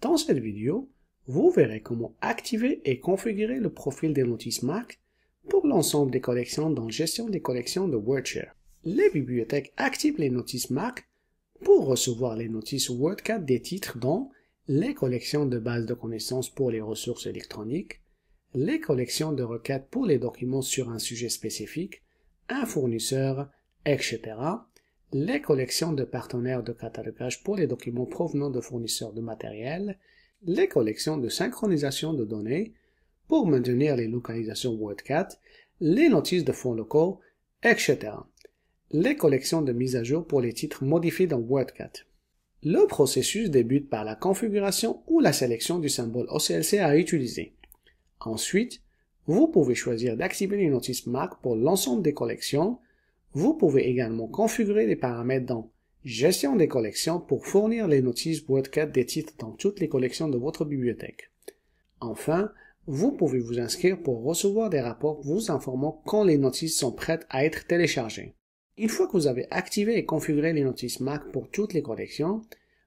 Dans cette vidéo, vous verrez comment activer et configurer le profil des notices MAC pour l'ensemble des collections dans Gestion des collections de WordShare. Les bibliothèques activent les notices MAC pour recevoir les notices WordCat des titres dans les collections de bases de connaissances pour les ressources électroniques, les collections de requêtes pour les documents sur un sujet spécifique, un fournisseur, etc les collections de partenaires de catalogage pour les documents provenant de fournisseurs de matériel, les collections de synchronisation de données pour maintenir les localisations WordCat, les notices de fonds locaux, etc. Les collections de mise à jour pour les titres modifiés dans WordCat. Le processus débute par la configuration ou la sélection du symbole OCLC à utiliser. Ensuite, vous pouvez choisir d'activer les notices MAC pour l'ensemble des collections, vous pouvez également configurer les paramètres dans Gestion des collections pour fournir les notices WordCat des titres dans toutes les collections de votre bibliothèque. Enfin, vous pouvez vous inscrire pour recevoir des rapports vous informant quand les notices sont prêtes à être téléchargées. Une fois que vous avez activé et configuré les notices MAC pour toutes les collections,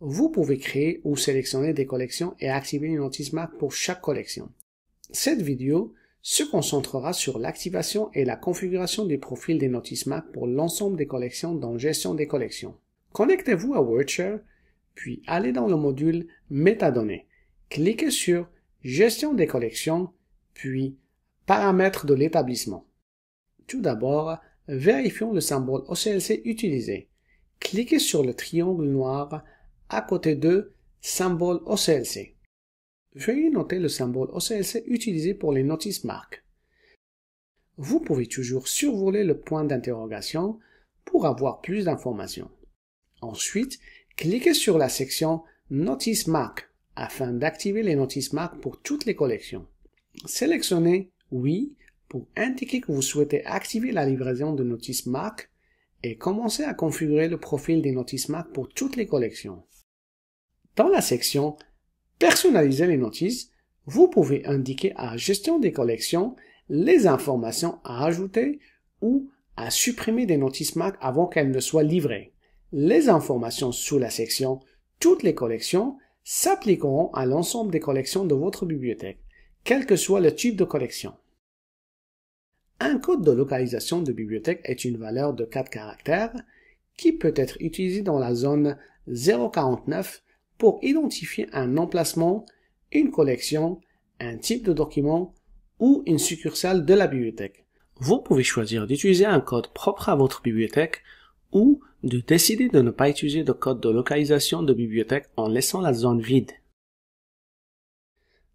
vous pouvez créer ou sélectionner des collections et activer les notices MAC pour chaque collection. Cette vidéo se concentrera sur l'activation et la configuration du profil des notices MAC pour l'ensemble des collections dans Gestion des collections. Connectez-vous à WordShare, puis allez dans le module Métadonnées. Cliquez sur Gestion des collections, puis Paramètres de l'établissement. Tout d'abord, vérifions le symbole OCLC utilisé. Cliquez sur le triangle noir à côté de Symbole OCLC veuillez noter le symbole OCLC utilisé pour les notices marques. Vous pouvez toujours survoler le point d'interrogation pour avoir plus d'informations. Ensuite, cliquez sur la section Notices marques afin d'activer les notices marques pour toutes les collections. Sélectionnez Oui pour indiquer que vous souhaitez activer la livraison de notices marques et commencez à configurer le profil des notices marques pour toutes les collections. Dans la section personnaliser les notices, vous pouvez indiquer à Gestion des collections les informations à ajouter ou à supprimer des notices MAC avant qu'elles ne soient livrées. Les informations sous la section Toutes les collections s'appliqueront à l'ensemble des collections de votre bibliothèque, quel que soit le type de collection. Un code de localisation de bibliothèque est une valeur de 4 caractères qui peut être utilisée dans la zone 049 pour identifier un emplacement, une collection, un type de document ou une succursale de la bibliothèque. Vous pouvez choisir d'utiliser un code propre à votre bibliothèque ou de décider de ne pas utiliser de code de localisation de bibliothèque en laissant la zone vide.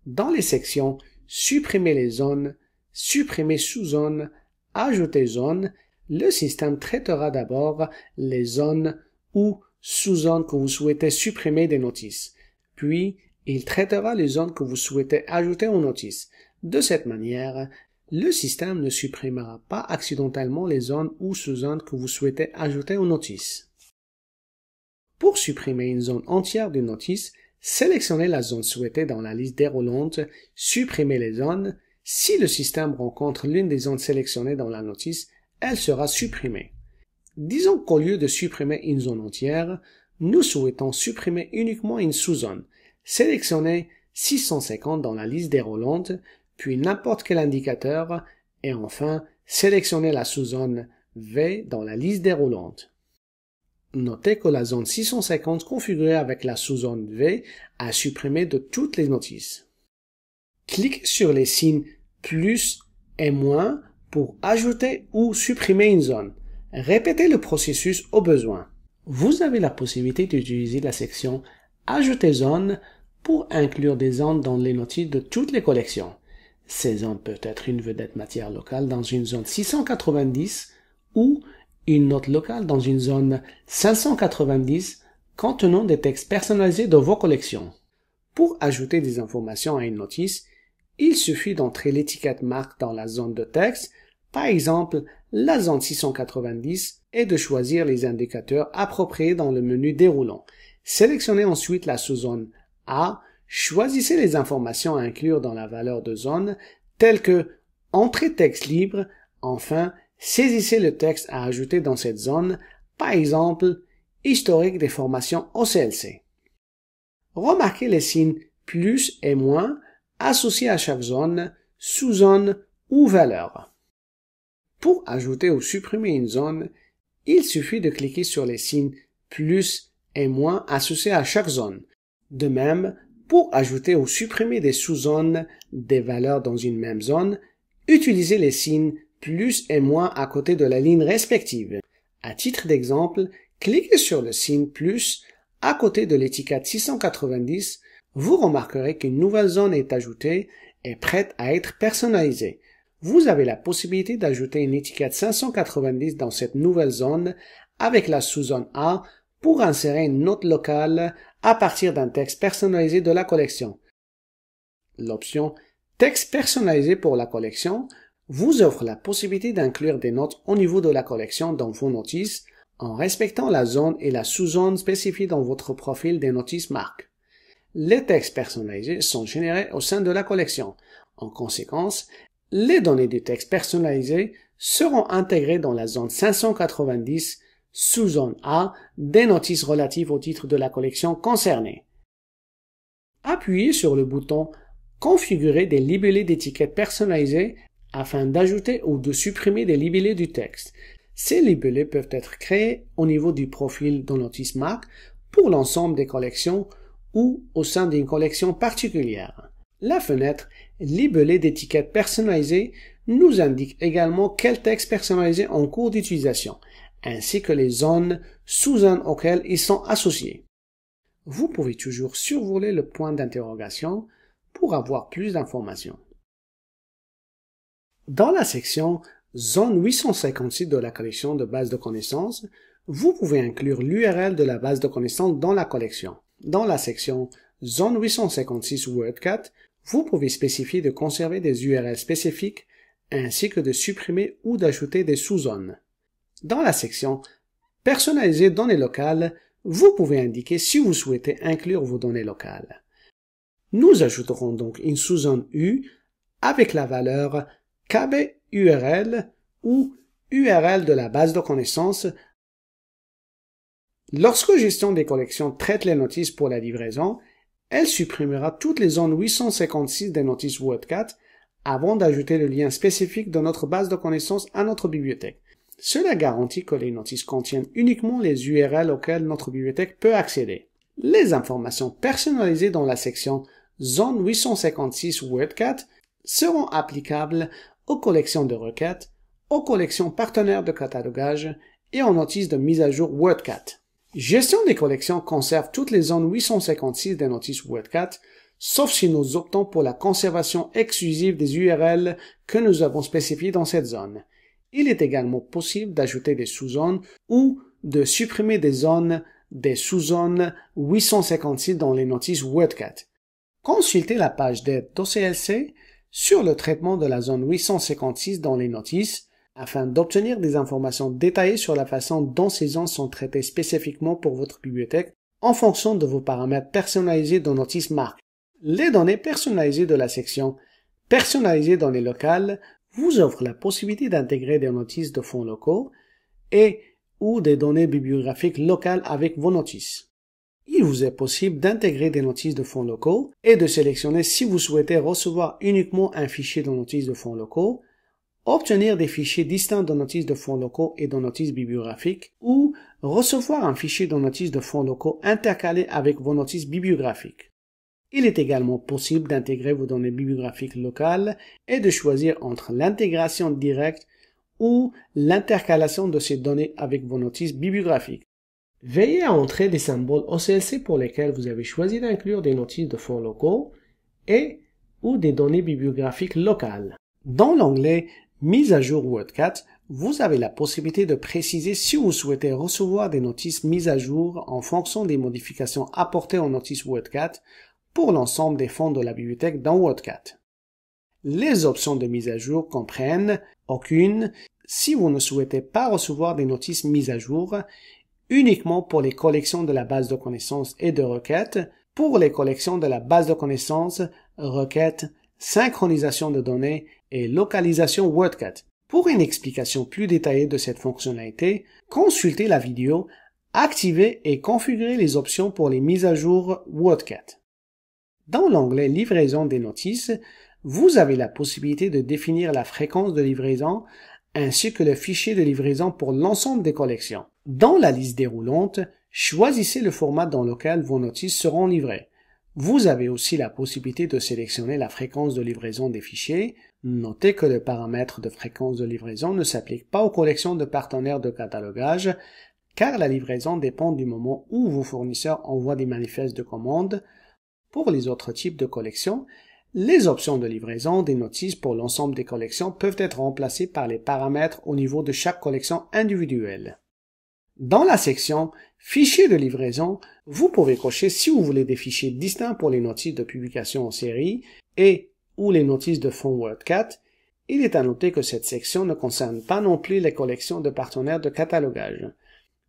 Dans les sections Supprimer les zones, Supprimer sous-zones, Ajouter zones, le système traitera d'abord les zones où sous zones que vous souhaitez supprimer des notices. Puis, il traitera les zones que vous souhaitez ajouter aux notices. De cette manière, le système ne supprimera pas accidentellement les zones ou sous-zones que vous souhaitez ajouter aux notices. Pour supprimer une zone entière d'une notice, sélectionnez la zone souhaitée dans la liste déroulante, supprimez les zones. Si le système rencontre l'une des zones sélectionnées dans la notice, elle sera supprimée. Disons qu'au lieu de supprimer une zone entière, nous souhaitons supprimer uniquement une sous-zone. Sélectionnez 650 dans la liste déroulante, puis n'importe quel indicateur, et enfin sélectionnez la sous-zone V dans la liste déroulante. Notez que la zone 650 configurée avec la sous-zone V a supprimé de toutes les notices. Clique sur les signes plus et moins pour ajouter ou supprimer une zone. Répétez le processus au besoin. Vous avez la possibilité d'utiliser la section Ajouter zone » pour inclure des zones dans les notices de toutes les collections. Ces zones peuvent être une vedette matière locale dans une zone 690 ou une note locale dans une zone 590 contenant des textes personnalisés de vos collections. Pour ajouter des informations à une notice, il suffit d'entrer l'étiquette marque dans la zone de texte par exemple, la zone 690 est de choisir les indicateurs appropriés dans le menu déroulant. Sélectionnez ensuite la sous-zone A, choisissez les informations à inclure dans la valeur de zone, telles que entrée texte libre, enfin, saisissez le texte à ajouter dans cette zone, par exemple, historique des formations OCLC. Remarquez les signes plus et moins associés à chaque zone, sous-zone ou valeur. Pour ajouter ou supprimer une zone, il suffit de cliquer sur les signes plus et moins associés à chaque zone. De même, pour ajouter ou supprimer des sous-zones des valeurs dans une même zone, utilisez les signes plus et moins à côté de la ligne respective. À titre d'exemple, cliquez sur le signe plus à côté de l'étiquette 690, vous remarquerez qu'une nouvelle zone est ajoutée et prête à être personnalisée vous avez la possibilité d'ajouter une étiquette 590 dans cette nouvelle zone avec la sous-zone A pour insérer une note locale à partir d'un texte personnalisé de la collection. L'option Texte personnalisé pour la collection vous offre la possibilité d'inclure des notes au niveau de la collection dans vos notices en respectant la zone et la sous-zone spécifiées dans votre profil des notices marques. Les textes personnalisés sont générés au sein de la collection. En conséquence, les données du texte personnalisées seront intégrées dans la zone 590 sous zone A des notices relatives au titre de la collection concernée. Appuyez sur le bouton Configurer des libellés d'étiquettes personnalisées afin d'ajouter ou de supprimer des libellés du texte. Ces libellés peuvent être créés au niveau du profil de notice marque pour l'ensemble des collections ou au sein d'une collection particulière. La fenêtre libellé d'étiquettes personnalisées nous indique également quel texte personnalisé en cours d'utilisation, ainsi que les zones sous-zones auxquelles ils sont associés. Vous pouvez toujours survoler le point d'interrogation pour avoir plus d'informations. Dans la section Zone 856 de la collection de base de connaissances, vous pouvez inclure l'URL de la base de connaissances dans la collection. Dans la section Zone 856 WordCat, vous pouvez spécifier de conserver des URL spécifiques ainsi que de supprimer ou d'ajouter des sous-zones. Dans la section Personnaliser données locales, vous pouvez indiquer si vous souhaitez inclure vos données locales. Nous ajouterons donc une sous-zone U avec la valeur KBURL » ou URL de la base de connaissances. Lorsque Gestion des collections traite les notices pour la livraison, elle supprimera toutes les zones 856 des notices WordCat avant d'ajouter le lien spécifique de notre base de connaissances à notre bibliothèque. Cela garantit que les notices contiennent uniquement les URL auxquelles notre bibliothèque peut accéder. Les informations personnalisées dans la section Zone 856 WordCat seront applicables aux collections de requêtes, aux collections partenaires de catalogage et aux notices de mise à jour WordCat. Gestion des collections conserve toutes les zones 856 des notices WordCat, sauf si nous optons pour la conservation exclusive des URL que nous avons spécifiées dans cette zone. Il est également possible d'ajouter des sous-zones ou de supprimer des zones des sous-zones 856 dans les notices WordCat. Consultez la page d'aide d'OCLC sur le traitement de la zone 856 dans les notices afin d'obtenir des informations détaillées sur la façon dont ces ondes sont traités spécifiquement pour votre bibliothèque en fonction de vos paramètres personnalisés dans notices marques. Les données personnalisées de la section Personnalisées données locales vous offrent la possibilité d'intégrer des notices de fonds locaux et ou des données bibliographiques locales avec vos notices. Il vous est possible d'intégrer des notices de fonds locaux et de sélectionner si vous souhaitez recevoir uniquement un fichier de notices de fonds locaux obtenir des fichiers distincts de notices de fonds locaux et de notices bibliographiques, ou recevoir un fichier de notices de fonds locaux intercalé avec vos notices bibliographiques. Il est également possible d'intégrer vos données bibliographiques locales et de choisir entre l'intégration directe ou l'intercalation de ces données avec vos notices bibliographiques. Veillez à entrer des symboles OCLC pour lesquels vous avez choisi d'inclure des notices de fonds locaux et ou des données bibliographiques locales. Dans l'onglet mise à jour WordCat, vous avez la possibilité de préciser si vous souhaitez recevoir des notices mises à jour en fonction des modifications apportées aux notices WordCat pour l'ensemble des fonds de la bibliothèque dans WordCat. Les options de mise à jour comprennent aucune si vous ne souhaitez pas recevoir des notices mises à jour uniquement pour les collections de la base de connaissances et de requêtes, pour les collections de la base de connaissances, requêtes, synchronisation de données et localisation WordCat. Pour une explication plus détaillée de cette fonctionnalité, consultez la vidéo Activez et configurez les options pour les mises à jour WordCat. Dans l'onglet Livraison des notices, vous avez la possibilité de définir la fréquence de livraison ainsi que le fichier de livraison pour l'ensemble des collections. Dans la liste déroulante, choisissez le format dans lequel vos notices seront livrées. Vous avez aussi la possibilité de sélectionner la fréquence de livraison des fichiers, Notez que le paramètre de fréquence de livraison ne s'applique pas aux collections de partenaires de catalogage, car la livraison dépend du moment où vos fournisseurs envoient des manifestes de commande. Pour les autres types de collections, les options de livraison des notices pour l'ensemble des collections peuvent être remplacées par les paramètres au niveau de chaque collection individuelle. Dans la section Fichiers de livraison, vous pouvez cocher si vous voulez des fichiers distincts pour les notices de publication en série et ou les notices de fonds WordCat, il est à noter que cette section ne concerne pas non plus les collections de partenaires de catalogage.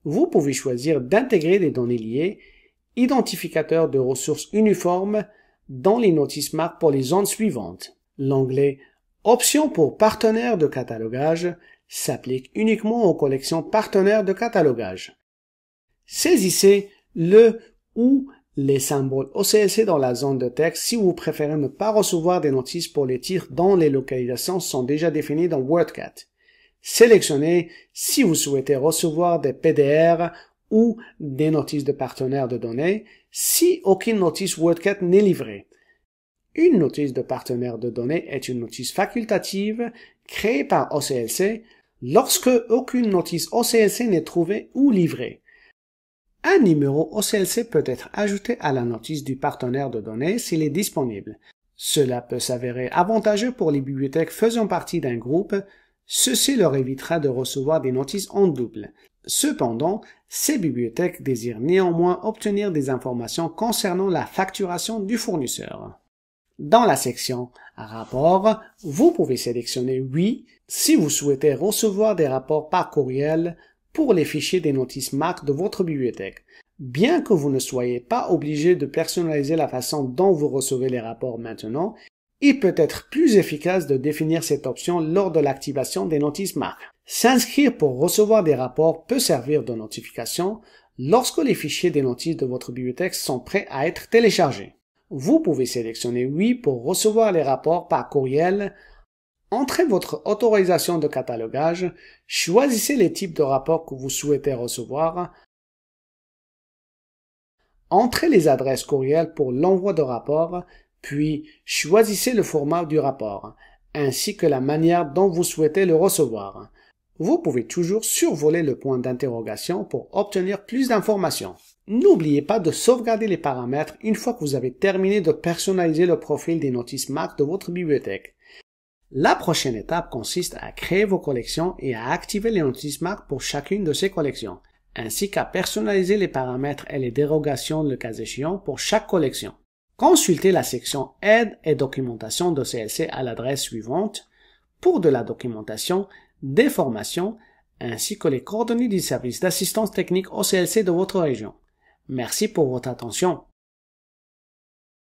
Vous pouvez choisir d'intégrer des données liées, identificateurs de ressources uniformes, dans les notices marques pour les zones suivantes. L'onglet Options pour partenaires de catalogage s'applique uniquement aux collections partenaires de catalogage. Saisissez le ou les symboles OCLC dans la zone de texte si vous préférez ne pas recevoir des notices pour les titres dont les localisations sont déjà définies dans WordCat. Sélectionnez si vous souhaitez recevoir des PDR ou des notices de partenaires de données si aucune notice WordCat n'est livrée. Une notice de partenaire de données est une notice facultative créée par OCLC lorsque aucune notice OCLC n'est trouvée ou livrée. Un numéro OCLC peut être ajouté à la notice du partenaire de données s'il est disponible. Cela peut s'avérer avantageux pour les bibliothèques faisant partie d'un groupe, ceci leur évitera de recevoir des notices en double. Cependant, ces bibliothèques désirent néanmoins obtenir des informations concernant la facturation du fournisseur. Dans la section Rapport, vous pouvez sélectionner Oui si vous souhaitez recevoir des rapports par courriel, pour les fichiers des notices marques de votre bibliothèque. Bien que vous ne soyez pas obligé de personnaliser la façon dont vous recevez les rapports maintenant, il peut être plus efficace de définir cette option lors de l'activation des notices marques. S'inscrire pour recevoir des rapports peut servir de notification lorsque les fichiers des notices de votre bibliothèque sont prêts à être téléchargés. Vous pouvez sélectionner oui pour recevoir les rapports par courriel entrez votre autorisation de catalogage, choisissez les types de rapports que vous souhaitez recevoir, entrez les adresses courriel pour l'envoi de rapports, puis choisissez le format du rapport, ainsi que la manière dont vous souhaitez le recevoir. Vous pouvez toujours survoler le point d'interrogation pour obtenir plus d'informations. N'oubliez pas de sauvegarder les paramètres une fois que vous avez terminé de personnaliser le profil des notices MAC de votre bibliothèque. La prochaine étape consiste à créer vos collections et à activer les notices marques pour chacune de ces collections, ainsi qu'à personnaliser les paramètres et les dérogations le cas échéant pour chaque collection. Consultez la section Aide et documentation de CLC à l'adresse suivante pour de la documentation, des formations, ainsi que les coordonnées du service d'assistance technique au CLC de votre région. Merci pour votre attention.